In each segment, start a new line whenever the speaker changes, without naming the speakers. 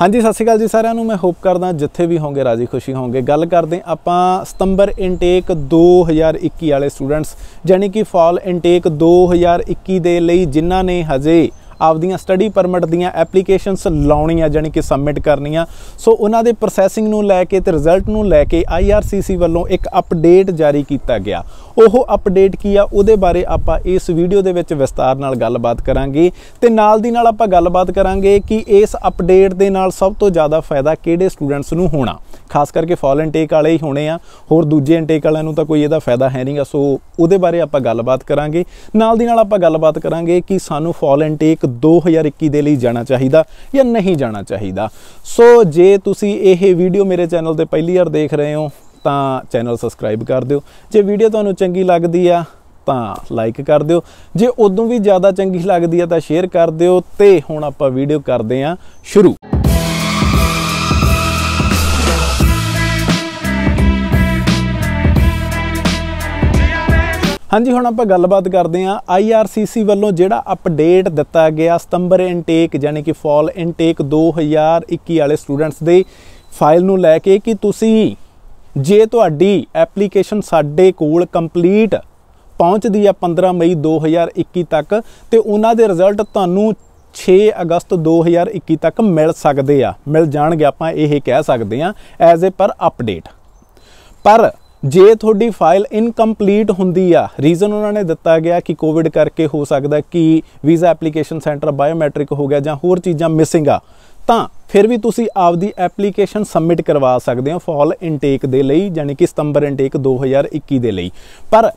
ਹਾਂਜੀ ਸਤਿ ਸ਼੍ਰੀ ਅਕਾਲ ਜੀ ਸਾਰਿਆਂ ਨੂੰ ਮੈਂ ਹੋਪ ਕਰਦਾ ਜਿੱਥੇ ਵੀ ਹੋਵੋਗੇ ਰਾਜੀ ਖੁਸ਼ੀ ਹੋਵੋਗੇ ਗੱਲ ਕਰਦੇ ਆਪਾਂ ਸਤੰਬਰ ਇਨਟੇਕ 2021 ਵਾਲੇ ਸਟੂਡੈਂਟਸ ਯਾਨੀ ਕਿ ਫਾਲ ਇਨਟੇਕ 2021 ਦੇ ਲਈ ਜਿਨ੍ਹਾਂ ਨੇ ਹਜੇ ਆਪਦੀਆਂ ਸਟੱਡੀ ਪਰਮਿਟ ਦੀਆਂ ਐਪਲੀਕੇਸ਼ਨਸ ਲਾਉਣੀਆਂ ਜਾਨੀ ਕਿ ਸਬਮਿਟ ਕਰਨੀਆਂ ਸੋ ਉਹਨਾਂ ਦੇ ਪ੍ਰੋਸੈਸਿੰਗ ਨੂੰ ਲੈ ਕੇ ਤੇ ਰਿਜ਼ਲਟ ਨੂੰ ਲੈ ਕੇ ਆਈਆਰਸੀਸੀ ਵੱਲੋਂ ਇੱਕ ਅਪਡੇਟ ਜਾਰੀ ਕੀਤਾ ਗਿਆ ਉਹ ਅਪਡੇਟ ਕੀ ਆ ਉਹਦੇ ਬਾਰੇ ਆਪਾਂ ਇਸ ਵੀਡੀਓ ਦੇ ਵਿੱਚ ਵਿਸਤਾਰ ਨਾਲ ਗੱਲਬਾਤ ਕਰਾਂਗੇ ਤੇ ਨਾਲ ਦੀ ਨਾਲ ਆਪਾਂ ਗੱਲਬਾਤ ਕਰਾਂਗੇ ਕਿ ਇਸ ਅਪਡੇਟ ਦੇ ਨਾਲ ਸਭ ਤੋਂ ਜ਼ਿਆਦਾ ਫਾਇਦਾ ਕਿਹੜੇ ਸਟੂਡੈਂਟਸ ਨੂੰ ਹੋਣਾ ਖਾਸ ਕਰਕੇ ਫਾਲ ਟੇਕ ਵਾਲੇ ਹੀ ਹੋਣੇ ਆ ਹੋਰ ਦੂਜੇ ਇਨਟੇਕ ਵਾਲਿਆਂ ਨੂੰ ਤਾਂ ਕੋਈ ਇਹਦਾ ਫਾਇਦਾ ਹੈ ਨਹੀਂਗਾ ਸੋ ਉਹਦੇ ਬਾਰੇ ਆਪਾਂ ਗੱਲਬਾਤ ਕਰਾਂਗੇ ਨਾਲ ਦੀ ਨਾਲ ਆਪਾਂ ਗੱਲਬਾਤ ਕਰਾਂਗੇ ਕਿ ਸਾਨੂੰ ਫਾਲ ਟੇਕ 2021 ਦੇ ਲਈ ਜਾਣਾ ਚਾਹੀਦਾ ਜਾਂ ਨਹੀਂ ਜਾਣਾ ਚਾਹੀਦਾ ਸੋ ਜੇ ਤੁਸੀਂ ਇਹ ਵੀਡੀਓ ਮੇਰੇ ਚੈਨਲ ਤੇ ਪਹਿਲੀ ਵਾਰ ਦੇਖ ਰਹੇ ਹੋ ਤਾਂ ਚੈਨਲ ਸਬਸਕ੍ਰਾਈਬ ਕਰ ਦਿਓ ਜੇ ਵੀਡੀਓ ਤੁਹਾਨੂੰ ਚੰਗੀ ਲੱਗਦੀ ਆ ਤਾਂ ਲਾਈਕ ਕਰ ਦਿਓ ਜੇ ਉਦੋਂ ਵੀ ਜ਼ਿਆਦਾ ਚੰਗੀ ਲੱਗਦੀ ਆ ਤਾਂ ਸ਼ੇਅਰ ਕਰ ਦਿਓ ਤੇ ਹੁਣ ਆਪਾਂ ਵੀਡੀਓ ਕਰਦੇ ਆ ਸ਼ੁਰੂ ਹਾਂਜੀ ਹੁਣ ਆਪਾਂ ਗੱਲਬਾਤ ਕਰਦੇ ਹਾਂ IRCC ਵੱਲੋਂ ਜਿਹੜਾ ਅਪਡੇਟ ਦਿੱਤਾ ਗਿਆ ਸਤੰਬਰ ਇਨਟੇਕ ਯਾਨੀ ਕਿ ਫਾਲ ਇਨਟੇਕ 2021 ਵਾਲੇ ਸਟੂਡੈਂਟਸ ਦੇ ਫਾਈਲ ਨੂੰ ਲੈ ਕੇ ਕਿ ਤੁਸੀਂ ਜੇ ਤੁਹਾਡੀ ਐਪਲੀਕੇਸ਼ਨ ਸਾਡੇ ਕੋਲ ਕੰਪਲੀਟ ਪਹੁੰਚਦੀ ਆ 15 ਮਈ 2021 ਤੱਕ ਤੇ ਉਹਨਾਂ ਦੇ ਰਿਜ਼ਲਟ ਤੁਹਾਨੂੰ 6 ਅਗਸਤ 2021 ਤੱਕ ਮਿਲ ਸਕਦੇ ਆ ਮਿਲ ਜਾਣਗੇ ਆਪਾਂ ਇਹ ਕਹਿ ਸਕਦੇ ਆ ਐਜ਼ ਅ ਪਰ ਅਪਡੇਟ ਪਰ ਜੇ ਤੁਹਾਡੀ ਫਾਈਲ ਇਨਕੰਪਲੀਟ ਹੁੰਦੀ ਆ ਰੀਜ਼ਨ ਉਹਨਾਂ ਨੇ ਦਿੱਤਾ ਗਿਆ ਕਿ ਕੋਵਿਡ ਕਰਕੇ ਹੋ ਸਕਦਾ ਕਿ ਵੀਜ਼ਾ ਐਪਲੀਕੇਸ਼ਨ ਸੈਂਟਰ ਬਾਇਓਮੈਟ੍ਰਿਕ ਹੋ ਗਿਆ ਜਾਂ ਹੋਰ ਚੀਜ਼ਾਂ ਮਿਸਿੰਗ ਆ ਤਾਂ ਫਿਰ ਵੀ ਤੁਸੀਂ ਆਪਦੀ ਐਪਲੀਕੇਸ਼ਨ ਸਬਮਿਟ ਕਰਵਾ ਸਕਦੇ ਹੋ ਫਾਲ ਇਨਟੇਕ ਦੇ ਲਈ ਯਾਨੀ ਕਿ ਸਤੰਬਰ ਇਨਟੇਕ 2021 ਦੇ ਲਈ ਪਰ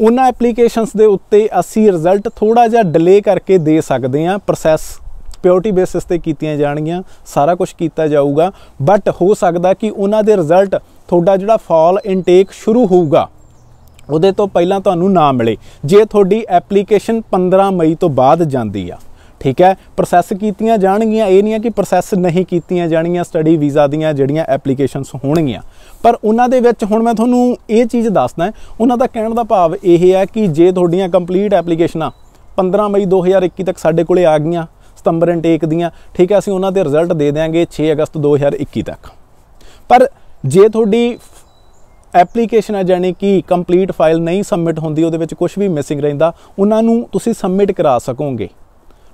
ਉਹਨਾਂ ਐਪਲੀਕੇਸ਼ਨਸ ਦੇ ਉੱਤੇ ਅਸੀਂ ਰਿਜ਼ਲਟ ਥੋੜਾ ਜਿਹਾ ਡਿਲੇ ਕਰਕੇ ਦੇ ਸਕਦੇ ਹਾਂ ਪ੍ਰੋਸੈਸ ਪਿਓਰਟੀ ਬੇਸਿਸ ਤੇ ਕੀਤੀਆਂ ਜਾਣਗੀਆਂ ਸਾਰਾ ਕੁਝ ਕੀਤਾ ਜਾਊਗਾ ਬਟ ਹੋ ਸਕਦਾ ਕਿ ਉਹਨਾਂ ਦੇ ਰਿਜ਼ਲਟ ਤੁਹਾਡਾ ਜਿਹੜਾ ਫਾਲ ਇਨਟੇਕ ਸ਼ੁਰੂ ਹੋਊਗਾ ਉਹਦੇ ਤੋਂ ਪਹਿਲਾਂ ਤੁਹਾਨੂੰ ਨਾ ਮਿਲੇ ਜੇ ਤੁਹਾਡੀ ਐਪਲੀਕੇਸ਼ਨ 15 ਮਈ ਤੋਂ ਬਾਅਦ ਜਾਂਦੀ ਆ ਠੀਕ ਹੈ ਪ੍ਰੋਸੈਸ ਕੀਤੀਆਂ ਜਾਣਗੀਆਂ ਇਹ ਨਹੀਂ ਹੈ ਕਿ ਪ੍ਰੋਸੈਸ ਨਹੀਂ ਕੀਤੀਆਂ ਜਾਣੀਆਂ ਸਟੱਡੀ ਵੀਜ਼ਾ ਦੀਆਂ ਜਿਹੜੀਆਂ ਐਪਲੀਕੇਸ਼ਨਸ ਹੋਣਗੀਆਂ ਪਰ ਉਹਨਾਂ ਦੇ ਵਿੱਚ ਹੁਣ ਮੈਂ ਤੁਹਾਨੂੰ ਇਹ ਚੀਜ਼ ਦੱਸਦਾ ਉਹਨਾਂ ਦਾ ਕਹਿਣ ਦਾ ਭਾਵ ਇਹ ਹੈ ਕਿ ਜੇ ਤੁਹਾਡੀਆਂ ਕੰਪਲੀਟ ਐਪਲੀਕੇਸ਼ਨਾਂ 15 ਮਈ 2021 ਤੱਕ ਸਾਡੇ ਕੋਲੇ ਆ ਗਈਆਂ ਸਤੰਬਰ ਇਨਟੇਕ ਦੀਆਂ ਠੀਕ ਹੈ ਅਸੀਂ ਉਹਨਾਂ ਦੇ ਰਿਜ਼ਲਟ ਦੇ ਦੇਵਾਂਗੇ 6 ਅਗਸਤ 2021 ਤੱਕ ਪਰ ਜੇ ਤੁਹਾਡੀ ਐਪਲੀਕੇਸ਼ਨ ਹੈ ਜਾਨੀ ਕਿ ਕੰਪਲੀਟ ਫਾਈਲ ਨਹੀਂ ਸਬਮਿਟ ਹੁੰਦੀ ਉਹਦੇ ਵਿੱਚ ਕੁਝ ਵੀ ਮਿਸਿੰਗ ਰਹਿੰਦਾ ਉਹਨਾਂ ਨੂੰ ਤੁਸੀਂ ਸਬਮਿਟ ਕਰਾ ਸਕੋਗੇ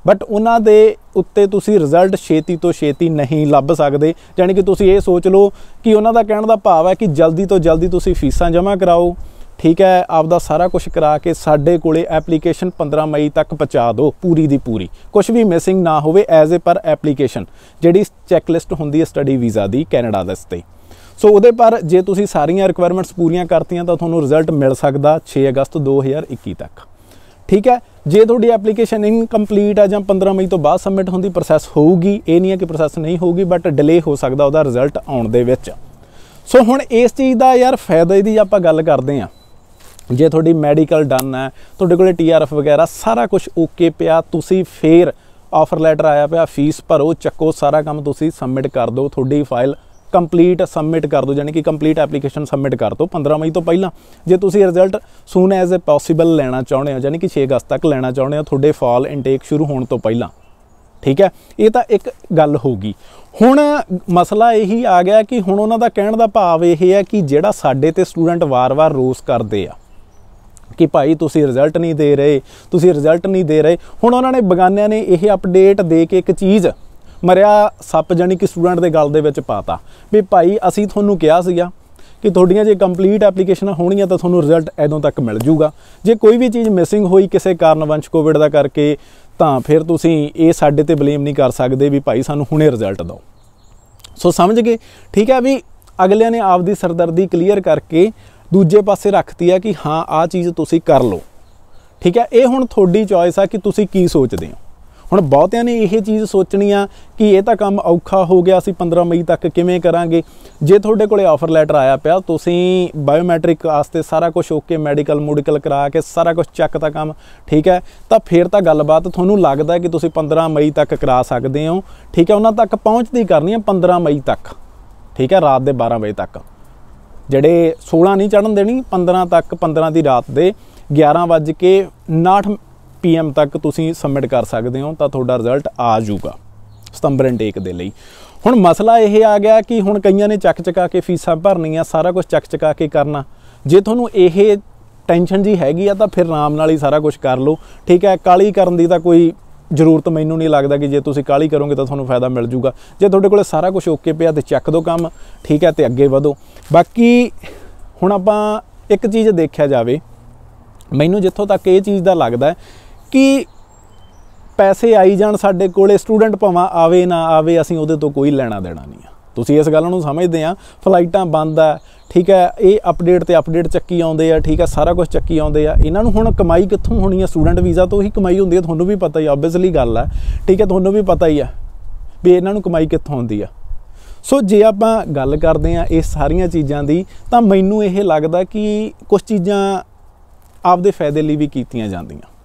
ਬਟ ਉਹਨਾਂ ਦੇ ਉੱਤੇ ਤੁਸੀਂ ਰਿਜ਼ਲਟ ਛੇਤੀ ਤੋਂ ਛੇਤੀ ਨਹੀਂ ਲੱਭ ਸਕਦੇ ਯਾਨੀ ਕਿ ਤੁਸੀਂ ਇਹ ਸੋਚ ਲਓ ਕਿ ਉਹਨਾਂ ਦਾ ਕਹਿਣ ਦਾ ਭਾਵ ਹੈ ਕਿ ਜਲਦੀ ਤੋਂ ਜਲਦੀ ਤੁਸੀਂ ਫੀਸਾਂ ਜਮ੍ਹਾਂ ਕਰਾਓ ਠੀਕ ਹੈ ਆਪਦਾ ਸਾਰਾ ਕੁਝ ਕਰਾ ਕੇ ਸਾਡੇ ਕੋਲੇ ਐਪਲੀਕੇਸ਼ਨ 15 ਮਈ ਤੱਕ ਪਹੁੰਚਾ ਦਿਓ ਪੂਰੀ ਦੀ ਪੂਰੀ ਕੁਝ ਵੀ ਮਿਸਿੰਗ ਨਾ ਹੋਵੇ ਐਜ਼ ਅ ਪਰ ਐਪਲੀਕੇਸ਼ਨ ਜਿਹੜੀ ਚੈੱਕਲਿਸਟ ਹੁੰਦੀ ਹੈ ਸਟੱਡੀ ਵੀਜ਼ਾ ਦੀ ਕੈਨੇਡਾ ਦੇ ਸਤੇ ਸੋ ਉਹਦੇ ਪਰ ਜੇ ਤੁਸੀਂ ਸਾਰੀਆਂ ਰਿਕੁਆਇਰਮੈਂਟਸ ਪੂਰੀਆਂ ਕਰਤੀਆਂ ਤਾਂ ਤੁਹਾਨੂੰ ਰਿਜ਼ਲਟ ਮਿਲ ਸਕਦਾ 6 ਅਗਸਤ 2021 ਤੱਕ ਠੀਕ ਹੈ ਜੇ ਤੁਹਾਡੀ ਐਪਲੀਕੇਸ਼ਨ ਇਨਕੰਪਲੀਟ ਆ ਜਾਂ 15 ਮਈ ਤੋਂ ਬਾਅਦ ਸਬਮਿਟ ਹੁੰਦੀ ਪ੍ਰੋਸੈਸ ਹੋਊਗੀ ਇਹ ਨਹੀਂ ਹੈ ਕਿ ਪ੍ਰੋਸੈਸ ਨਹੀਂ ਹੋਊਗੀ ਬਟ ਡਿਲੇ ਹੋ ਸਕਦਾ ਉਹਦਾ ਰਿਜ਼ਲਟ ਆਉਣ ਦੇ ਵਿੱਚ ਸੋ ਹੁਣ ਇਸ ਚੀਜ਼ ਦਾ ਯਾਰ ਫਾਇਦਾ ਇਹਦੀ ਆਪਾਂ ਗੱਲ ਕਰਦੇ ਆਂ ਜੇ ਤੁਹਾਡੀ ਮੈਡੀਕਲ ਡਨ ਹੈ ਤੁਹਾਡੇ ਕੋਲੇ ਟੀਆਰਐਫ ਵਗੈਰਾ ਸਾਰਾ ਕੁਝ ਓਕੇ ਪਿਆ ਤੁਸੀਂ ਫੇਰ ਆਫਰ ਲੈਟਰ ਆਇਆ ਪਿਆ ਫੀਸ ਭਰੋ ਚੱਕੋ ਸਾਰਾ ਕੰਮ ਤੁਸੀਂ ਸਬਮਿਟ ਕਰ ਦਿਓ ਤੁਹਾਡੀ ਫਾਈਲ ਕੰਪਲੀਟ ਸਬਮਿਟ ਕਰ ਦਿਓ ਯਾਨੀ ਕਿ ਕੰਪਲੀਟ ਐਪਲੀਕੇਸ਼ਨ ਸਬਮਿਟ ਕਰ ਦਿਓ 15 ਮਈ ਤੋਂ ਪਹਿਲਾਂ ਜੇ ਤੁਸੀਂ result soon as a possible ਲੈਣਾ ਚਾਹੁੰਦੇ ਹੋ ਯਾਨੀ ਕਿ 6 ਅਗਸਤ ਤੱਕ ਲੈਣਾ ਚਾਹੁੰਦੇ ਹੋ ਤੁਹਾਡੇ ਫਾਲ ਇਨਟੇਕ ਸ਼ੁਰੂ ਹੋਣ ਤੋਂ ਪਹਿਲਾਂ ਠੀਕ ਹੈ ਇਹ ਤਾਂ ਇੱਕ ਗੱਲ ਹੋਗੀ ਹੁਣ ਮਸਲਾ ਇਹੀ ਆ ਗਿਆ ਕਿ ਹੁਣ ਉਹਨਾਂ ਦਾ ਕਹਿਣ ਦਾ ਭਾਵ ਇਹ ਹੈ ਕਿ ਜਿਹੜਾ ਸਾਡੇ ਤੇ ਸਟੂਡੈਂਟ ਵਾਰ-ਵਾਰ ਰੋਸ ਕਰਦੇ ਆ ਕਿ ਭਾਈ ਤੁਸੀਂ ਰਿਜ਼ਲਟ ਨਹੀਂ ਦੇ ਰਹੇ ਤੁਸੀਂ ਰਿਜ਼ਲਟ ਨਹੀਂ ਦੇ ਰਹੇ ਹੁਣ ਉਹਨਾਂ ਨੇ ਬਗਾਨਿਆਂ ਨੇ ਇਹ ਅਪਡੇਟ ਦੇ ਕੇ ਇੱਕ ਚੀਜ਼ ਮਰਿਆ ਸੱਪ ਜਾਨੀ ਕਿ ਸਟੂਡੈਂਟ ਦੇ ਗੱਲ ਦੇ ਵਿੱਚ ਪਾਤਾ ਵੀ ਭਾਈ ਅਸੀਂ ਤੁਹਾਨੂੰ ਕਿਹਾ ਸੀਗਾ ਕਿ ਤੁਹਾਡੀਆਂ ਜੇ ਕੰਪਲੀਟ ਐਪਲੀਕੇਸ਼ਨਾਂ ਹੋਣੀਆਂ ਤਾਂ ਤੁਹਾਨੂੰ ਰਿਜ਼ਲਟ ਐਦੋਂ ਤੱਕ ਮਿਲ ਜੂਗਾ ਜੇ ਕੋਈ ਵੀ ਚੀਜ਼ ਮਿਸਿੰਗ ਹੋਈ ਕਿਸੇ ਕਾਰਨ ਕੋਵਿਡ ਦਾ ਕਰਕੇ ਤਾਂ ਫਿਰ ਤੁਸੀਂ ਇਹ ਸਾਡੇ ਤੇ ਬਲੇਮ ਨਹੀਂ ਕਰ ਸਕਦੇ ਵੀ ਭਾਈ ਸਾਨੂੰ ਹੁਣੇ ਰਿਜ਼ਲਟ ਦਿਓ ਸੋ ਸਮਝ ਗਏ ਠੀਕ ਹੈ ਵੀ ਅਗਲਿਆਂ ਨੇ ਆਪਦੀ ਸਰਦਰਦੀ ਕਲੀਅਰ ਕਰਕੇ ਦੂਜੇ ਪਾਸੇ ਰੱਖਤੀ ਆ ਕਿ ਹਾਂ ਆ ਚੀਜ਼ ਤੁਸੀਂ ਕਰ ਲਓ ਠੀਕ ਹੈ ਇਹ ਹੁਣ ਤੁਹਾਡੀ ਚੋਇਸ ਆ ਕਿ ਤੁਸੀਂ ਕੀ ਸੋਚਦੇ ਹੋ ਹੁਣ ਬਹੁਤਿਆਂ ਨੇ ਇਹ ਚੀਜ਼ ਸੋਚਣੀ ਆ ਕਿ ਇਹ ਤਾਂ ਕੰਮ ਔਖਾ ਹੋ ਗਿਆ ਸੀ 15 ਮਈ ਤੱਕ ਕਿਵੇਂ ਕਰਾਂਗੇ ਜੇ ਤੁਹਾਡੇ ਕੋਲੇ ਆਫਰ ਲੈਟਰ ਆਇਆ ਪਿਆ ਤੁਸੀਂ ਬਾਇਓਮੈਟ੍ਰਿਕ ਆਸਤੇ ਸਾਰਾ ਕੁਝ ਓਕੇ ਮੈਡੀਕਲ ਮੂਡੀਕਲ ਕਰਾ ਕੇ ਸਾਰਾ ਕੁਝ ਚੱਕ ਤਾਂ ਕੰਮ ਠੀਕ ਹੈ ਤਾਂ ਫੇਰ ਤਾਂ ਗੱਲਬਾਤ ਤੁਹਾਨੂੰ ਲੱਗਦਾ ਕਿ ਤੁਸੀਂ 15 ਮਈ ਤੱਕ ਕਰਾ ਸਕਦੇ ਹੋ ਠੀਕ ਹੈ ਉਹਨਾਂ ਤੱਕ ਪਹੁੰਚਦੀ ਕਰਨੀ ਹੈ 15 ਮਈ ਤੱਕ ਠੀਕ ਹੈ ਰਾਤ ਦੇ 12 ਵਜੇ ਤੱਕ ਜਿਹੜੇ 16 ਨਹੀਂ ਚੜਨ ਦੇਣੀ 15 ਤੱਕ 15 ਦੀ ਰਾਤ ਦੇ 11 ਵਜੇ ਪੀਐਮ ਤੱਕ ਤੁਸੀਂ ਸਬਮਿਟ ਕਰ ਸਕਦੇ ਹੋ ਤਾਂ ਤੁਹਾਡਾ ਰਿਜ਼ਲਟ ਆ ਜਾਊਗਾ ਸਤੰਬਰ ਇਨਟੇਕ ਦੇ ਲਈ ਹੁਣ ਮਸਲਾ ਇਹ ਆ ਗਿਆ ਕਿ ਹੁਣ ਕਈਆਂ ਨੇ ਚੱਕ ਚਕਾ ਕੇ ਫੀਸਾਂ ਭਰਨੀਆਂ ਸਾਰਾ ਕੁਝ ਚੱਕ ਚਕਾ ਕੇ ਕਰਨਾ ਜੇ ਤੁਹਾਨੂੰ ਇਹ ਟੈਨਸ਼ਨ ਜੀ ਹੈਗੀ ਆ ਤਾਂ ਫਿਰ ਆਰਾਮ ਨਾਲ ਹੀ ਸਾਰਾ ਕੁਝ ਕਰ ਲਓ ਠੀਕ ਹੈ ਕਾਲੀ ਕਰਨ ਦੀ ਤਾਂ ਕੋਈ ਜ਼ਰੂਰਤ ਮੈਨੂੰ ਨਹੀਂ ਲੱਗਦਾ ਕਿ ਜੇ ਤੁਸੀਂ ਕਾਲੀ ਕਰੋਗੇ ਤਾਂ ਤੁਹਾਨੂੰ ਫਾਇਦਾ ਮਿਲ ਜੂਗਾ ਜੇ ਤੁਹਾਡੇ ਕੋਲੇ ਸਾਰਾ ਕੁਝ ਓਕੇ ਪਿਆ ਤੇ ਚੱਕ ਦਿਓ ਕੰਮ ਠੀਕ ਹੈ ਤੇ ਅੱਗੇ ਵਧੋ ਬਾਕੀ ਹੁਣ ਆਪਾਂ ਇੱਕ ਚੀਜ਼ ਦੇਖਿਆ ਜਾਵੇ ਮੈਨੂੰ ਜਿੱਥੋਂ ਤੱਕ ਇਹ ਚੀਜ਼ ਦਾ ਲੱਗਦਾ ਹੈ ਕਿ ਪੈਸੇ ਆਈ ਜਾਣ ਸਾਡੇ ਕੋਲੇ ਸਟੂਡੈਂਟ ਭਾਵਾਂ ਆਵੇ ਨਾ ਆਵੇ ਅਸੀਂ ਉਹਦੇ ਤੋਂ ਕੋਈ ਲੈਣਾ ਦੇਣਾ ਨਹੀਂ ਆ ਤੁਸੀਂ ਇਸ ਗੱਲ ਨੂੰ ਸਮਝਦੇ ਆ ਫਲਾਈਟਾਂ ਬੰਦ ਆ ਠੀਕ ਹੈ ਇਹ ਅਪਡੇਟ ਤੇ ਅਪਡੇਟ ਚੱਕੀ ਆਉਂਦੇ ਆ ਠੀਕ ਹੈ ਸਾਰਾ ਕੁਝ ਚੱਕੀ ਆਉਂਦੇ ਆ ਇਹਨਾਂ ਨੂੰ ਹੁਣ ਕਮਾਈ ਕਿੱਥੋਂ ਹੋਣੀ ਆ ਸਟੂਡੈਂਟ ਵੀਜ਼ਾ ਤੋਂ ਹੀ ਕਮਾਈ ਹੁੰਦੀ ਆ ਤੁਹਾਨੂੰ ਵੀ ਪਤਾ ਹੀ ਆਬਵੀਅਸਲੀ ਗੱਲ ਆ ਠੀਕ ਹੈ ਤੁਹਾਨੂੰ ਵੀ ਪਤਾ ਹੀ ਆ ਵੀ ਇਹਨਾਂ ਨੂੰ ਕਮਾਈ ਕਿੱਥੋਂ ਹੁੰਦੀ ਆ ਸੋ ਜੇ ਆਪਾਂ ਗੱਲ ਕਰਦੇ ਆ ਇਹ ਸਾਰੀਆਂ ਚੀਜ਼ਾਂ ਦੀ ਤਾਂ ਮੈਨੂੰ ਇਹ ਲੱਗਦਾ ਕਿ ਕੁਝ ਚੀਜ਼ਾਂ ਆਪਦੇ ਫਾਇਦੇ ਲਈ ਵੀ ਕੀਤੀਆਂ ਜਾਂਦੀਆਂ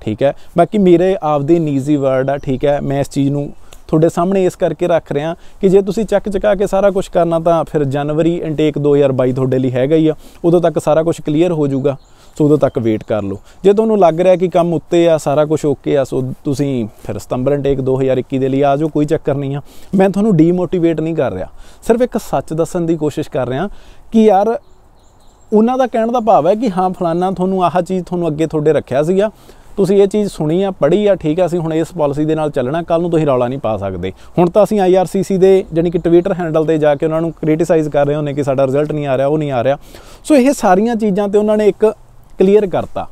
ਠੀਕ ਹੈ ਬਾਕੀ ਮੇਰੇ ਆਪਦੇ ਨੀਜ਼ੀ ਵਰਡ ਆ ਠੀਕ ਹੈ ਮੈਂ ਇਸ ਚੀਜ਼ ਨੂੰ ਤੁਹਾਡੇ ਸਾਹਮਣੇ ਇਸ ਕਰਕੇ ਰੱਖ ਰਿਹਾ ਕਿ ਜੇ ਤੁਸੀਂ ਚੱਕ ਚਕਾ ਕੇ ਸਾਰਾ ਕੁਝ ਕਰਨਾ ਤਾਂ ਫਿਰ ਜਨਵਰੀ ਇਨਟੇਕ 2022 ਤੁਹਾਡੇ ਲਈ ਹੈਗਾ ਹੀ ਆ ਉਦੋਂ ਤੱਕ ਸਾਰਾ ਕੁਝ ਕਲੀਅਰ ਹੋ ਜਾਊਗਾ ਸੋ ਉਦੋਂ ਤੱਕ ਵੇਟ ਕਰ ਲਓ ਜੇ ਤੁਹਾਨੂੰ ਲੱਗ ਰਿਹਾ ਕਿ ਕੰਮ ਉੱਤੇ ਆ ਸਾਰਾ ਕੁਝ ਓਕੇ ਆ ਸੋ ਤੁਸੀਂ ਫਿਰ ਸਤੰਬਰ ਇਨਟੇਕ 2021 ਦੇ ਲਈ ਆ ਜਾਓ ਕੋਈ ਚੱਕਰ ਨਹੀਂ ਆ ਮੈਂ ਤੁਹਾਨੂੰ ਡੀਮੋਟੀਵੇਟ ਨਹੀਂ ਕਰ ਰਿਹਾ ਸਿਰਫ ਇੱਕ ਸੱਚ ਦੱਸਣ ਦੀ ਕੋਸ਼ਿਸ਼ ਕਰ ਰਿਹਾ ਕਿ ਯਾਰ ਉਹਨਾਂ ਦਾ ਕਹਿਣ ਦਾ ਭਾਵ ਹੈ ਕਿ ਹਾਂ ਫਲਾਨਾ ਤੁਹਾਨੂੰ ਆਹ ਚੀਜ਼ ਤੁਹਾਨੂੰ ਅੱਗੇ ਤੁਹਾਡੇ ਰੱਖਿਆ ਸੀਗਾ ਤੁਸੀਂ ਇਹ ਚੀਜ਼ ਸੁਣੀ ਆ ਪੜ੍ਹੀ ਆ ਠੀਕ ਆ ਅਸੀਂ ਹੁਣ ਇਸ ਪਾਲਿਸੀ ਦੇ ਨਾਲ ਚੱਲਣਾ ਕੱਲ ਨੂੰ ਤੁਸੀਂ ਰੌਲਾ ਨਹੀਂ ਪਾ ਸਕਦੇ ਹੁਣ ਤਾਂ ਅਸੀਂ ਆਈਆਰਸੀਸੀ ਦੇ ਜਾਨੀ ਕਿ ਟਵਿੱਟਰ ਹੈਂਡਲ ਤੇ ਜਾ ਕੇ ਉਹਨਾਂ ਨੂੰ ਕ੍ਰਿਟਿਸਾਈਜ਼ ਕਰ ਰਹੇ ਹੁੰਨੇ ਕਿ ਸਾਡਾ ਰਿਜ਼ਲਟ ਨਹੀਂ ਆ ਰਿਹਾ ਉਹ ਨਹੀਂ ਆ ਰਿਹਾ ਸੋ ਇਹ ਸਾਰੀਆਂ ਚੀਜ਼ਾਂ ਤੇ ਉਹਨਾਂ ਨੇ ਇੱਕ ਕਲੀਅਰ ਕਰਤਾ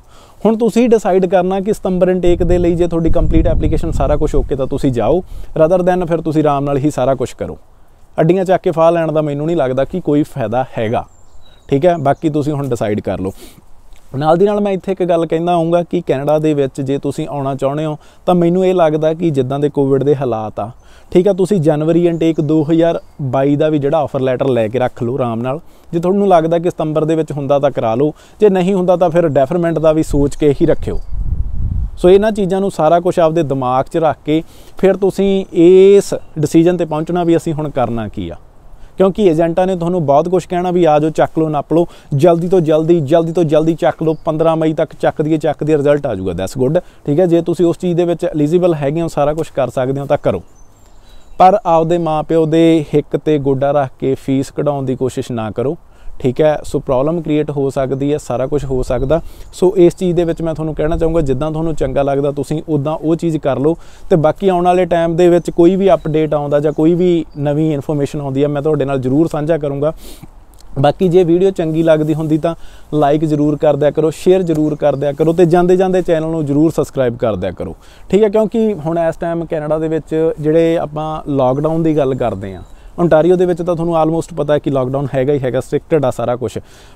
ਹੁਣ ਤੁਸੀਂ ਡਿਸਾਈਡ ਕਰਨਾ ਕਿ ਸਤੰਬਰ ਇਨਟੇਕ ਦੇ ਲਈ ਜੇ ਤੁਹਾਡੀ ਕੰਪਲੀਟ ਐਪਲੀਕੇਸ਼ਨ ਸਾਰਾ ਕੁਝ ਓਕੇ ਤਾਂ ਤੁਸੀਂ ਜਾਓ ਰਦਰ ਦੈਨ ਫਿਰ ਤੁਸੀਂ ਆਰਾਮ ਨਾਲ ਹੀ ਸਾਰਾ ਕੁਝ ਕਰੋ ਅੱਡੀਆਂ ਚੱਕ ਕੇ ਫਾਹ ਲੈਣ ਦਾ ਮੈਨੂੰ ਨਹੀਂ ਲੱਗਦਾ ਕਿ ਕੋਈ ਫਾਇਦਾ ਹੈਗਾ ਠੀਕ ਹੈ ਬਾਕੀ ਤੁਸੀਂ ਹੁਣ ਡਿਸਾਈਡ ਕਰ ਲਓ ਨਾਲ ਦੀ ਨਾਲ ਮੈਂ ਇੱਥੇ ਇੱਕ ਗੱਲ ਕਹਿੰਦਾ ਆਉਂਗਾ ਕਿ ਕੈਨੇਡਾ ਦੇ ਵਿੱਚ ਜੇ ਤੁਸੀਂ ਆਉਣਾ ਚਾਹੁੰਦੇ ਹੋ ਤਾਂ ਮੈਨੂੰ ਇਹ ਲੱਗਦਾ ਕਿ ਜਿੱਦਾਂ ਦੇ ਕੋਵਿਡ ਦੇ ਹਾਲਾਤ ਆ ਠੀਕ ਆ ਤੁਸੀਂ ਜਨਵਰੀ ਇਨਟੇਕ 2022 ਦਾ ਵੀ ਜਿਹੜਾ ਆਫਰ ਲੈਟਰ ਲੈ ਕੇ ਰੱਖ ਲਓ ਆਰਾਮ ਨਾਲ ਜੇ ਤੁਹਾਨੂੰ ਲੱਗਦਾ ਕਿ ਸਤੰਬਰ ਦੇ ਵਿੱਚ ਹੁੰਦਾ ਤਾਂ ਕਰਾ ਲਓ ਜੇ ਨਹੀਂ ਹੁੰਦਾ ਤਾਂ ਫਿਰ ਡੈਫਰਮੈਂਟ ਦਾ ਵੀ ਸੋਚ ਕੇ ਹੀ ਰੱਖਿਓ ਸੋ ਇਹਨਾਂ ਚੀਜ਼ਾਂ ਨੂੰ ਸਾਰਾ ਕੁਝ ਆਪਦੇ ਦਿਮਾਗ 'ਚ ਰੱਖ ਕੇ ਫਿਰ ਤੁਸੀਂ ਇਸ ਡਿਸੀਜਨ ਤੇ ਪਹੁੰਚਣਾ ਵੀ ਅਸੀਂ ਹੁਣ ਕਰਨਾ ਕੀ ਆ ਕਿਉਂਕਿ ਏਜੰਟਾਂ ਨੇ ਤੁਹਾਨੂੰ ਬਹੁਤ ਕੁਝ ਕਹਿਣਾ ਵੀ ਆ ਜਾਓ ਚੱਕ ਲਓ ਨਾਪ ਲਓ ਜਲਦੀ ਤੋਂ ਜਲਦੀ ਜਲਦੀ ਤੋਂ ਜਲਦੀ ਚੱਕ ਲਓ 15 ਮਈ ਤੱਕ ਚੱਕ ਦੀਏ ਚੱਕ ਦੀ ਰਿਜ਼ਲਟ ਆ ਜਾਊਗਾ ਦੈਟਸ ਗੁੱਡ ਠੀਕ ਹੈ ਜੇ ਤੁਸੀਂ ਉਸ ਚੀਜ਼ ਦੇ ਵਿੱਚ ਐਲੀਜੀਬਲ ਹੈਗੇ ਹੋ ਸਾਰਾ ਕੁਝ ਕਰ ਸਕਦੇ ਹੋ ਤਾਂ ਕਰੋ ਪਰ ਆਪਦੇ ਮਾਪਿਓ ਦੇ ਹਿੱਕ ਤੇ ਗੋਡਾ ਰੱਖ ਕੇ ਫੀਸ ਕਢਾਉਣ ਦੀ ਕੋਸ਼ਿਸ਼ ਨਾ ਕਰੋ ਠੀਕ ਹੈ ਸੋ ਪ੍ਰੋਬਲਮ ਕ੍ਰੀਏਟ ਹੋ ਸਕਦੀ ਹੈ ਸਾਰਾ ਕੁਝ ਹੋ ਸਕਦਾ ਸੋ ਇਸ ਚੀਜ਼ ਦੇ ਵਿੱਚ ਮੈਂ ਤੁਹਾਨੂੰ ਕਹਿਣਾ ਚਾਹੂੰਗਾ ਜਿੱਦਾਂ ਤੁਹਾਨੂੰ ਚੰਗਾ ਲੱਗਦਾ ਤੁਸੀਂ ਉਦਾਂ ਉਹ ਚੀਜ਼ ਕਰ ਲਓ ਤੇ ਬਾਕੀ ਆਉਣ ਵਾਲੇ ਟਾਈਮ ਦੇ ਵਿੱਚ ਕੋਈ ਵੀ ਅਪਡੇਟ ਆਉਂਦਾ ਜਾਂ ਕੋਈ ਵੀ ਨਵੀਂ ਇਨਫੋਰਮੇਸ਼ਨ ਆਉਂਦੀ ਹੈ ਮੈਂ ਤੁਹਾਡੇ ਨਾਲ ਜ਼ਰੂਰ ਸਾਂਝਾ ਕਰੂੰਗਾ ਬਾਕੀ ਜੇ ਵੀਡੀਓ ਚੰਗੀ ਲੱਗਦੀ ਹੁੰਦੀ ਤਾਂ ਲਾਈਕ ਜ਼ਰੂਰ ਕਰ ਦਿਆ ਕਰੋ ਸ਼ੇਅਰ ਜ਼ਰੂਰ ਕਰ ਦਿਆ ਕਰੋ ਤੇ ਜਾਂਦੇ ਜਾਂਦੇ ਚੈਨਲ ਨੂੰ ਜ਼ਰੂਰ ਸਬਸਕ੍ਰਾਈਬ ਕਰ ਦਿਆ ਕਰੋ ਠੀਕ ਹੈ ਕਿਉਂਕਿ ਹੁਣ ਇਸ ਟਾਈਮ ਕੈਨੇਡਾ ਦੇ ਵਿੱਚ ਜਿਹੜੇ ਆਪਾਂ ਲਾਕਡਾਊਨ ਦੀ ਗੱਲ ਕਰਦੇ ਆਂ ਓਨਟਾਰੀਓ ਦੇ ਵਿੱਚ ਤਾਂ ਤੁਹਾਨੂੰ ਆਲਮੋਸਟ ਪਤਾ ਹੈ ਕਿ ਲਾਕਡਾਊਨ ਹੈਗਾ ਹੀ ਹੈਗਾ ਸਟ੍ਰਿਕਟਡ ਆ ਸਾਰਾ ਕੁਝ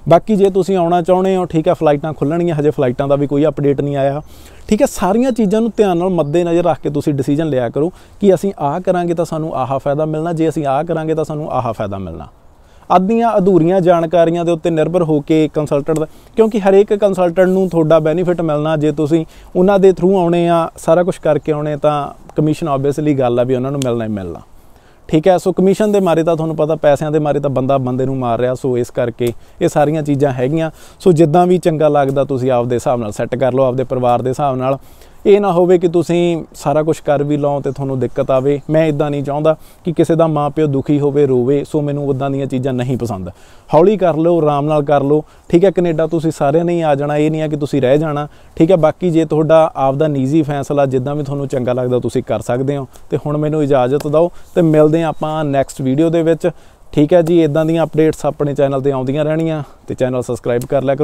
ਬਾਕੀ ਜੇ ਤੁਸੀਂ ਆਉਣਾ ਚਾਹੁੰਦੇ ਹੋ ਠੀਕ ਹੈ ਫਲਾਈਟਾਂ ਖੁੱਲਣਗੀਆਂ ਹਜੇ ਫਲਾਈਟਾਂ ਦਾ ਵੀ ਕੋਈ ਅਪਡੇਟ ਨਹੀਂ ਆਇਆ ਠੀਕ ਹੈ ਸਾਰੀਆਂ ਚੀਜ਼ਾਂ ਨੂੰ ਧਿਆਨ ਨਾਲ ਮੱਦੇ ਨਜ਼ਰ ਰੱਖ ਕੇ ਤੁਸੀਂ ਡਿਸੀਜਨ ਲਿਆ ਕਰੋ ਕਿ ਅਸੀਂ ਆਹ ਕਰਾਂਗੇ ਤਾਂ ਸਾਨੂੰ ਆਹ ਫਾਇਦਾ ਮਿਲਣਾ ਜੇ ਅਸੀਂ ਆਹ ਕਰਾਂਗੇ ਤਾਂ ਸਾਨੂੰ ਆਹ ਫਾਇਦਾ ਮਿਲਣਾ ਅੱਧੀਆਂ ਅਧੂਰੀਆਂ ਜਾਣਕਾਰੀਆਂ ਦੇ ਉੱਤੇ ਨਿਰਭਰ ਹੋ ਕੇ ਕੰਸਲਟੈਂਟ ਦਾ ਕਿਉਂਕਿ ਹਰੇਕ ਕੰਸਲਟੈਂਟ ਨੂੰ ਤੁਹਾਡਾ ਬੈਨੀਫਿਟ ਮਿਲਣਾ ਜੇ ਤੁਸੀਂ ਉਹਨਾਂ ਦੇ ਥਰੂ ਆਉਣੇ ਆ ਸਾਰਾ ਕੁਝ ਕਰਕੇ ਆਉਣੇ ਤਾਂ ਕਮਿਸ਼ਨ ਆਬਵੀਅਸਲੀ ਗੱਲ ਆ ਵੀ ਉਹਨਾਂ ਨੂੰ ਮਿਲਣਾ ਹੀ ਮਿਲਣਾ ਠੀਕ ਹੈ ਸੋ ਕਮਿਸ਼ਨ ਦੇ ਮਾਰੇ ਤਾਂ ਤੁਹਾਨੂੰ ਪਤਾ ਪੈਸਿਆਂ ਦੇ ਮਾਰੇ ਤਾਂ ਬੰਦਾ ਬੰਦੇ ਨੂੰ ਮਾਰ ਰਿਹਾ ਸੋ ਇਸ ਕਰਕੇ ਇਹ ਸਾਰੀਆਂ ਚੀਜ਼ਾਂ ਹੈਗੀਆਂ ਸੋ ਜਿੱਦਾਂ ਵੀ ਚੰਗਾ ਲੱਗਦਾ ਤੁਸੀਂ ਆਪਦੇ ਹਿਸਾਬ ਨਾਲ ਸੈੱਟ ਕਰ ਲਓ ਆਪਦੇ ਪਰਿਵਾਰ ਦੇ ਹਿਸਾਬ ਨਾਲ ਇਹ ਨਾ ਹੋਵੇ ਕਿ ਤੁਸੀਂ ਸਾਰਾ ਕੁਝ ਕਰ ਵੀ ਲਓ ਤੇ ਤੁਹਾਨੂੰ ਦਿੱਕਤ ਆਵੇ ਮੈਂ ਇਦਾਂ ਨਹੀਂ ਚਾਹੁੰਦਾ ਕਿ ਕਿਸੇ ਦਾ ਮਾਪਿਓ ਦੁਖੀ ਹੋਵੇ ਰੋਵੇ ਸੋ ਮੈਨੂੰ ਉਦਾਂ ਦੀਆਂ ਚੀਜ਼ਾਂ ਨਹੀਂ ਪਸੰਦ ਹੌਲੀ ਕਰ ਲਓ ਆਰਾਮ ਨਾਲ ਕਰ ਲਓ ਠੀਕ ਹੈ ਕੈਨੇਡਾ ਤੁਸੀਂ ਸਾਰਿਆਂ ਨੇ ਹੀ ਆ ਜਾਣਾ ਇਹ ਨਹੀਂ ਆ ਕਿ ਤੁਸੀਂ ਰਹਿ ਜਾਣਾ ਠੀਕ ਹੈ ਬਾਕੀ ਜੇ ਤੁਹਾਡਾ ਆਪ ਦਾ ਨੀਜ਼ੀ ਫੈਸਲਾ ਜਿੱਦਾਂ ਵੀ ਤੁਹਾਨੂੰ ਚੰਗਾ ਲੱਗਦਾ ਤੁਸੀਂ ਕਰ ਸਕਦੇ ਹੋ ਤੇ ਹੁਣ ਮੈਨੂੰ ਇਜਾਜ਼ਤ ਦਿਓ ਤੇ ਮਿਲਦੇ ਆਪਾਂ ਨੈਕਸਟ ਵੀਡੀਓ ਦੇ ਵਿੱਚ ਠੀਕ ਹੈ ਜੀ ਇਦਾਂ ਦੀਆਂ ਅਪਡੇਟਸ ਆਪਣੇ ਚੈਨਲ ਤੇ ਆਉਂਦੀਆਂ ਰਹਿਣੀਆਂ ਤੇ ਚੈਨਲ ਸਬਸਕ੍ਰਾਈਬ ਕਰ ਲਿਆ